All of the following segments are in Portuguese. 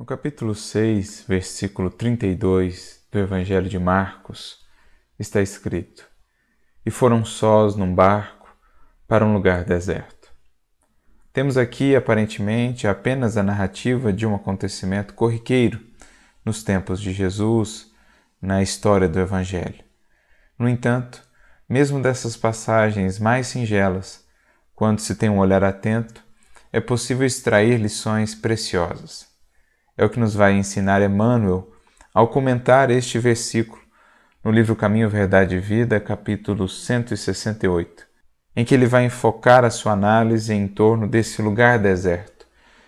No capítulo 6, versículo 32 do Evangelho de Marcos, está escrito: E foram sós num barco para um lugar deserto. Temos aqui, aparentemente, apenas a narrativa de um acontecimento corriqueiro nos tempos de Jesus, na história do Evangelho. No entanto, mesmo dessas passagens mais singelas, quando se tem um olhar atento, é possível extrair lições preciosas. É o que nos vai ensinar Emmanuel ao comentar este versículo no livro Caminho, Verdade e Vida, capítulo 168, em que ele vai enfocar a sua análise em torno desse lugar deserto,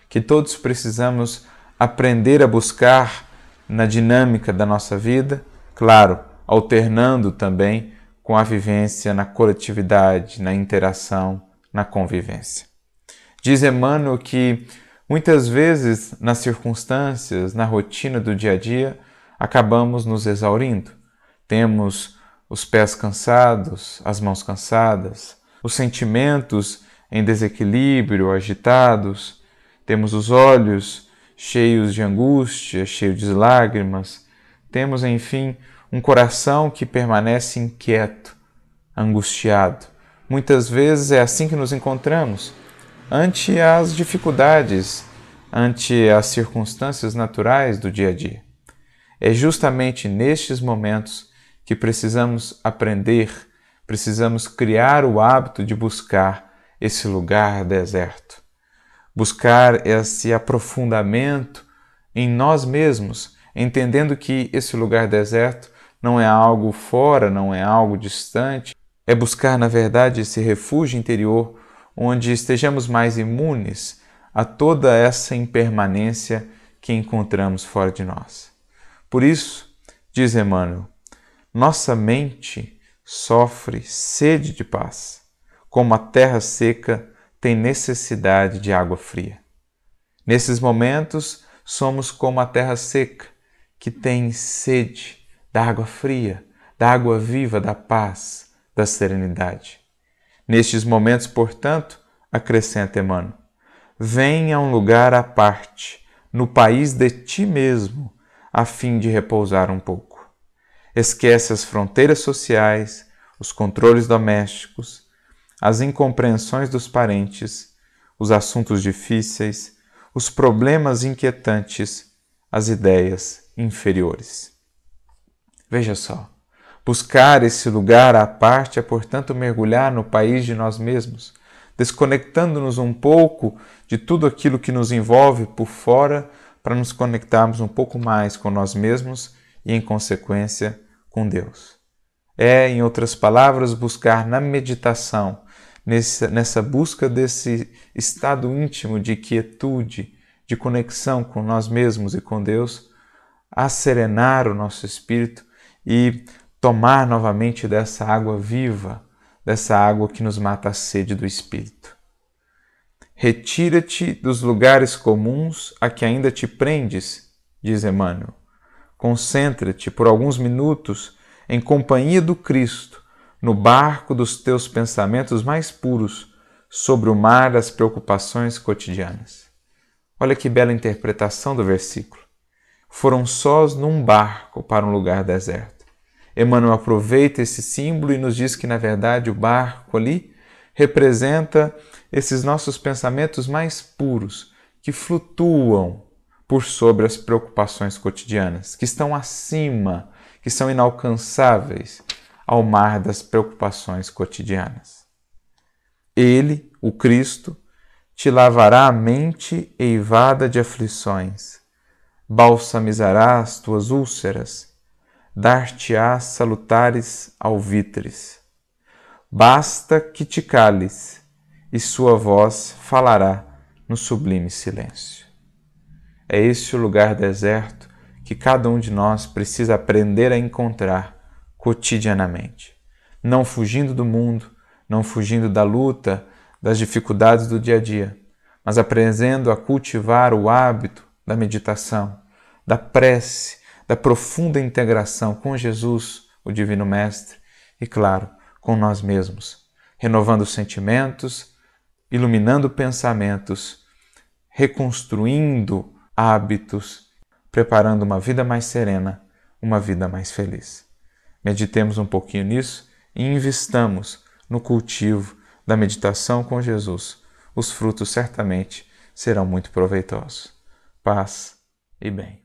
que todos precisamos aprender a buscar na dinâmica da nossa vida, claro, alternando também com a vivência na coletividade, na interação, na convivência. Diz Emmanuel que Muitas vezes, nas circunstâncias, na rotina do dia a dia, acabamos nos exaurindo. Temos os pés cansados, as mãos cansadas, os sentimentos em desequilíbrio, agitados, temos os olhos cheios de angústia, cheios de lágrimas, temos, enfim, um coração que permanece inquieto, angustiado. Muitas vezes é assim que nos encontramos ante as dificuldades, ante as circunstâncias naturais do dia a dia. É justamente nestes momentos que precisamos aprender, precisamos criar o hábito de buscar esse lugar deserto, buscar esse aprofundamento em nós mesmos, entendendo que esse lugar deserto não é algo fora, não é algo distante, é buscar, na verdade, esse refúgio interior onde estejamos mais imunes a toda essa impermanência que encontramos fora de nós. Por isso, diz Emmanuel, nossa mente sofre sede de paz, como a terra seca tem necessidade de água fria. Nesses momentos, somos como a terra seca, que tem sede da água fria, da água viva, da paz, da serenidade. Nestes momentos, portanto, acrescenta Emmanuel, vem a um lugar à parte, no país de ti mesmo, a fim de repousar um pouco. Esquece as fronteiras sociais, os controles domésticos, as incompreensões dos parentes, os assuntos difíceis, os problemas inquietantes, as ideias inferiores. Veja só, Buscar esse lugar à parte é, portanto, mergulhar no país de nós mesmos, desconectando-nos um pouco de tudo aquilo que nos envolve por fora para nos conectarmos um pouco mais com nós mesmos e, em consequência, com Deus. É, em outras palavras, buscar na meditação, nessa, busca desse estado íntimo de quietude, de conexão com nós mesmos e com Deus, a o nosso espírito e tomar novamente dessa água viva, dessa água que nos mata a sede do espírito. Retira-te dos lugares comuns a que ainda te prendes, diz Emmanuel. Concentra-te por alguns minutos em companhia do Cristo, no barco dos teus pensamentos mais puros, sobre o mar das preocupações cotidianas. Olha que bela interpretação do versículo. Foram sós num barco para um lugar deserto Emmanuel aproveita esse símbolo e nos diz que, na verdade, o barco ali representa esses nossos pensamentos mais puros, que flutuam por sobre as preocupações cotidianas, que estão acima, que são inalcançáveis ao mar das preocupações cotidianas. Ele, o Cristo, te lavará a mente eivada de aflições, balsamizará as tuas úlceras dar-te-á salutares alvitres. Basta que te cales, e sua voz falará no sublime silêncio. É esse o lugar deserto que cada um de nós precisa aprender a encontrar cotidianamente, não fugindo do mundo, não fugindo da luta, das dificuldades do dia a dia, mas aprendendo a cultivar o hábito da meditação, da prece, da profunda integração com Jesus, o Divino Mestre, e, claro, com nós mesmos, renovando sentimentos, iluminando pensamentos, reconstruindo hábitos, preparando uma vida mais serena, uma vida mais feliz. Meditemos um pouquinho nisso e investamos no cultivo da meditação com Jesus. Os frutos certamente serão muito proveitosos. Paz e bem.